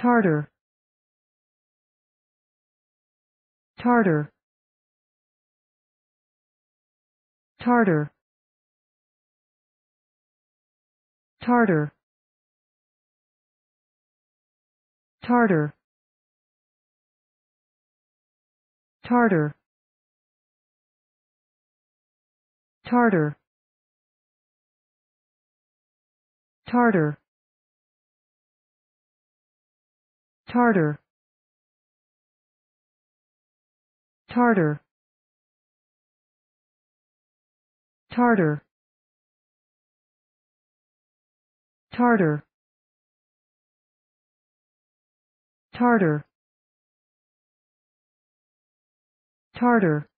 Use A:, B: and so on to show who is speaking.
A: Tartar Tartar Tartar Tartar Tartar Tartar Tartar Tartar Tartar Tartar Tartar Tartar Tartar Tartar